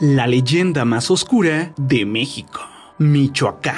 la leyenda más oscura de México, Michoacán.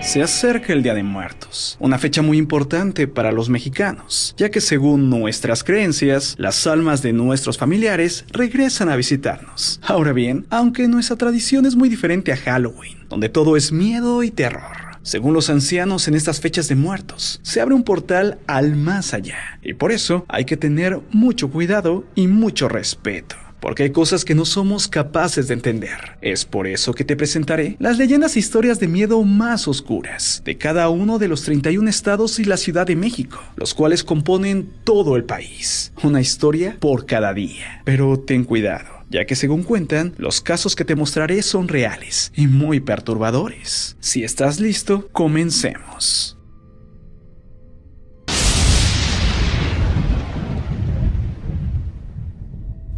Se acerca el Día de Muertos, una fecha muy importante para los mexicanos, ya que según nuestras creencias, las almas de nuestros familiares regresan a visitarnos. Ahora bien, aunque nuestra tradición es muy diferente a Halloween, donde todo es miedo y terror, según los ancianos, en estas fechas de muertos se abre un portal al más allá. Y por eso hay que tener mucho cuidado y mucho respeto porque hay cosas que no somos capaces de entender. Es por eso que te presentaré las leyendas e historias de miedo más oscuras de cada uno de los 31 estados y la Ciudad de México, los cuales componen todo el país. Una historia por cada día. Pero ten cuidado ya que según cuentan, los casos que te mostraré son reales y muy perturbadores. Si estás listo, comencemos.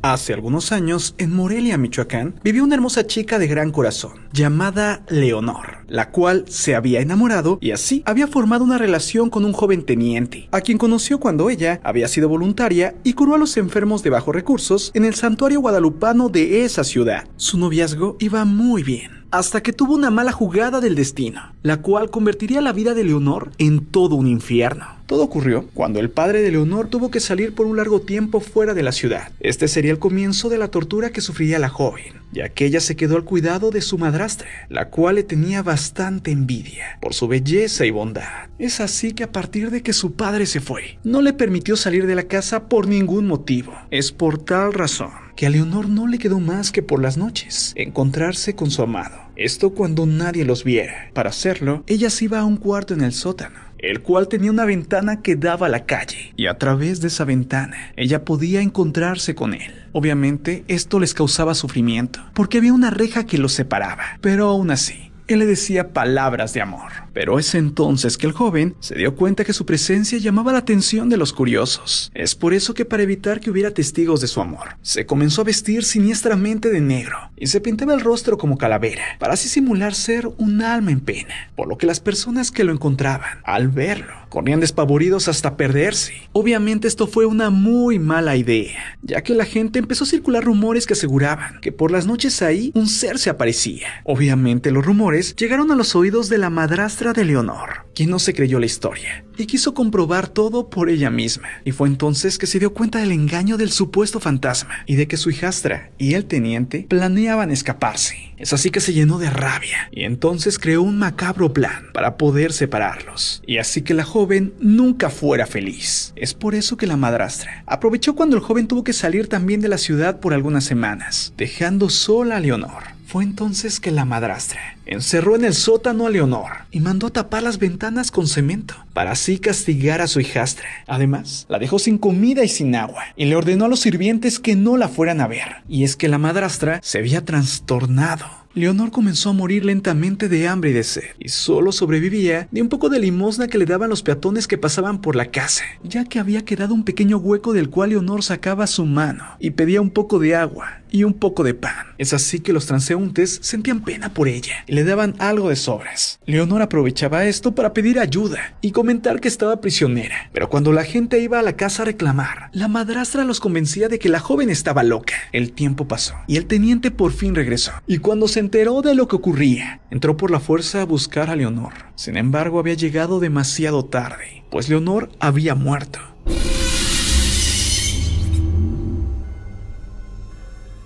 Hace algunos años, en Morelia, Michoacán, vivió una hermosa chica de gran corazón, llamada Leonor la cual se había enamorado y así había formado una relación con un joven teniente, a quien conoció cuando ella había sido voluntaria y curó a los enfermos de bajos recursos en el santuario guadalupano de esa ciudad. Su noviazgo iba muy bien hasta que tuvo una mala jugada del destino, la cual convertiría la vida de Leonor en todo un infierno. Todo ocurrió cuando el padre de Leonor tuvo que salir por un largo tiempo fuera de la ciudad. Este sería el comienzo de la tortura que sufría la joven, ya que ella se quedó al cuidado de su madrastra, la cual le tenía bastante envidia por su belleza y bondad. Es así que a partir de que su padre se fue, no le permitió salir de la casa por ningún motivo. Es por tal razón que a Leonor no le quedó más que por las noches encontrarse con su amado. Esto cuando nadie los viera. Para hacerlo, ella se iba a un cuarto en el sótano el cual tenía una ventana que daba a la calle, y a través de esa ventana ella podía encontrarse con él. Obviamente esto les causaba sufrimiento, porque había una reja que los separaba, pero aún así, él le decía palabras de amor. Pero es entonces que el joven se dio cuenta que su presencia llamaba la atención de los curiosos. Es por eso que para evitar que hubiera testigos de su amor, se comenzó a vestir siniestramente de negro y se pintaba el rostro como calavera, para así simular ser un alma en pena, por lo que las personas que lo encontraban, al verlo, corrían despavoridos hasta perderse. Obviamente esto fue una muy mala idea, ya que la gente empezó a circular rumores que aseguraban que por las noches ahí un ser se aparecía. Obviamente los rumores llegaron a los oídos de la madrastra de Leonor, quien no se creyó la historia y quiso comprobar todo por ella misma. Y fue entonces que se dio cuenta del engaño del supuesto fantasma y de que su hijastra y el teniente planeaban escaparse. Es así que se llenó de rabia y entonces creó un macabro plan para poder separarlos. Y así que la joven nunca fuera feliz. Es por eso que la madrastra aprovechó cuando el joven tuvo que salir también de la ciudad por algunas semanas, dejando sola a Leonor. Fue entonces que la madrastra encerró en el sótano a Leonor y mandó tapar las ventanas con cemento para así castigar a su hijastra. Además, la dejó sin comida y sin agua y le ordenó a los sirvientes que no la fueran a ver. Y es que la madrastra se había trastornado Leonor comenzó a morir lentamente de hambre y de sed, y solo sobrevivía de un poco de limosna que le daban los peatones que pasaban por la casa, ya que había quedado un pequeño hueco del cual Leonor sacaba su mano y pedía un poco de agua y un poco de pan. Es así que los transeúntes sentían pena por ella y le daban algo de sobras. Leonor aprovechaba esto para pedir ayuda y comentar que estaba prisionera, pero cuando la gente iba a la casa a reclamar, la madrastra los convencía de que la joven estaba loca. El tiempo pasó y el teniente por fin regresó, y cuando se enteró de lo que ocurría, entró por la fuerza a buscar a Leonor. Sin embargo, había llegado demasiado tarde, pues Leonor había muerto.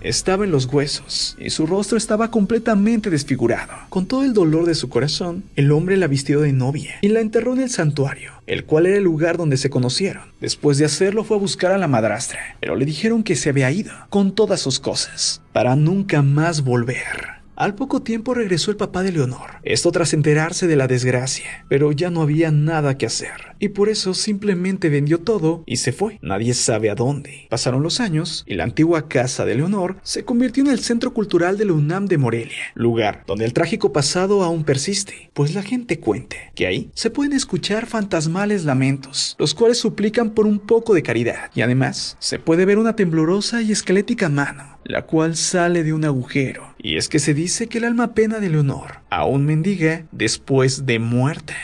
Estaba en los huesos y su rostro estaba completamente desfigurado. Con todo el dolor de su corazón, el hombre la vistió de novia y la enterró en el santuario, el cual era el lugar donde se conocieron. Después de hacerlo fue a buscar a la madrastra, pero le dijeron que se había ido con todas sus cosas, para nunca más volver. Al poco tiempo regresó el papá de Leonor, esto tras enterarse de la desgracia, pero ya no había nada que hacer, y por eso simplemente vendió todo y se fue. Nadie sabe a dónde. Pasaron los años y la antigua casa de Leonor se convirtió en el centro cultural de la UNAM de Morelia, lugar donde el trágico pasado aún persiste, pues la gente cuenta que ahí se pueden escuchar fantasmales lamentos, los cuales suplican por un poco de caridad, y además se puede ver una temblorosa y esquelética mano la cual sale de un agujero. Y es que se dice que el alma pena de Leonor aún mendiga después de muerte.